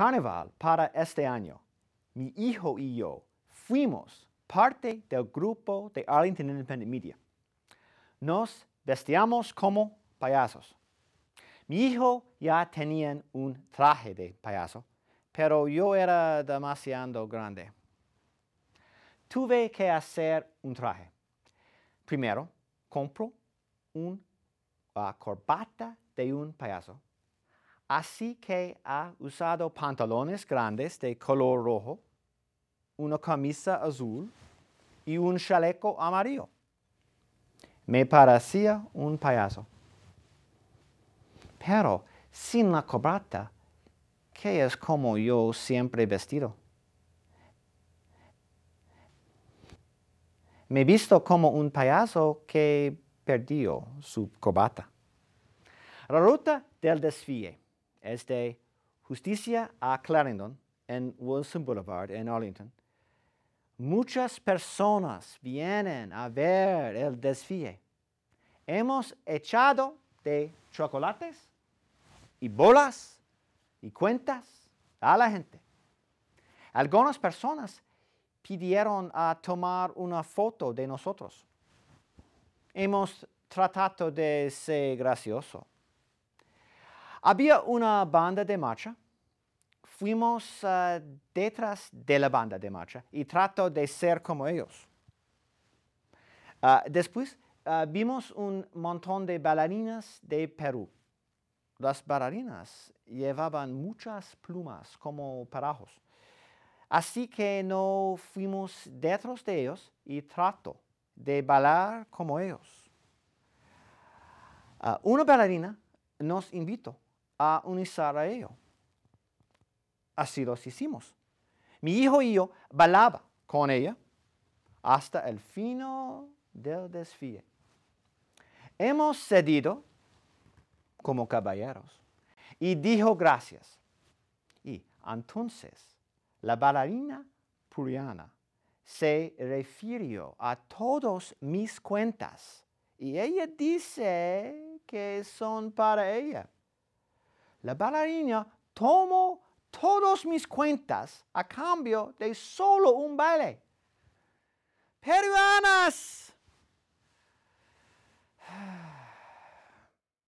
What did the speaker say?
carnaval para este año, mi hijo y yo fuimos parte del grupo de Arlington Independent Media. Nos vestíamos como payasos. Mi hijo ya tenía un traje de payaso, pero yo era demasiado grande. Tuve que hacer un traje. Primero, compro una ah, corbata de un payaso Así que ha usado pantalones grandes de color rojo, una camisa azul y un chaleco amarillo. Me parecía un payaso. Pero sin la corbata, que es como yo siempre vestido. Me visto como un payaso que perdió su cobata. La ruta del desfile es de Justicia a Clarendon, en Wilson Boulevard, en Arlington, muchas personas vienen a ver el desfile. Hemos echado de chocolates y bolas y cuentas a la gente. Algunas personas pidieron a tomar una foto de nosotros. Hemos tratado de ser gracioso. Había una banda de marcha. Fuimos eh, detrás de la banda de marcha y trato de ser como ellos. Eh, después eh, vimos un montón de bailarinas de Perú. Las bailarinas llevaban muchas plumas como parajos. Así que no fuimos detrás de ellos y trato de bailar como ellos. una bailarina nos invitó a unizar a ellos. Así los hicimos. Mi hijo y yo balaba con ella hasta el fino del desfile. Hemos cedido como caballeros y dijo gracias. Y entonces la bailarina puriana se refirió a todos mis cuentas y ella dice que son para ella. La bailarina tomó todas mis cuentas a cambio de solo un baile. Peruanas.